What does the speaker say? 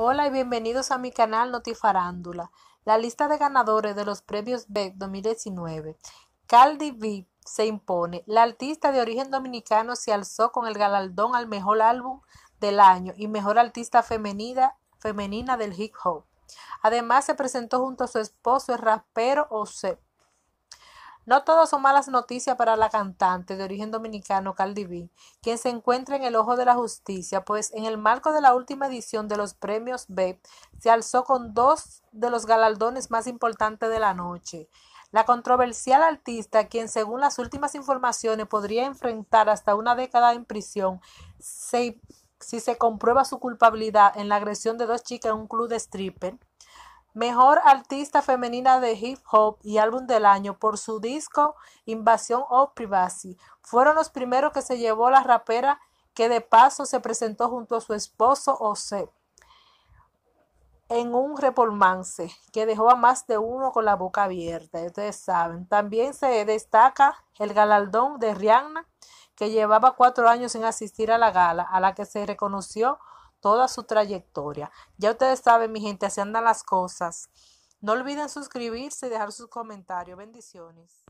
Hola y bienvenidos a mi canal Notifarándula, la lista de ganadores de los premios BEC 2019. Caldi B se impone. La artista de origen dominicano se alzó con el galardón al mejor álbum del año y mejor artista femenina, femenina del hip hop. Además se presentó junto a su esposo, el rapero Osep no todas son malas noticias para la cantante de origen dominicano Cardi B, quien se encuentra en el ojo de la justicia, pues en el marco de la última edición de los premios B, se alzó con dos de los galardones más importantes de la noche. La controversial artista, quien según las últimas informaciones podría enfrentar hasta una década en prisión, si se comprueba su culpabilidad en la agresión de dos chicas en un club de stripper, Mejor artista femenina de hip hop y álbum del año por su disco Invasión of Privacy. Fueron los primeros que se llevó la rapera que de paso se presentó junto a su esposo Osep en un repolmance que dejó a más de uno con la boca abierta, ustedes saben. También se destaca el galardón de Rihanna, que llevaba cuatro años sin asistir a la gala, a la que se reconoció toda su trayectoria. Ya ustedes saben, mi gente, así andan las cosas. No olviden suscribirse y dejar sus comentarios. Bendiciones.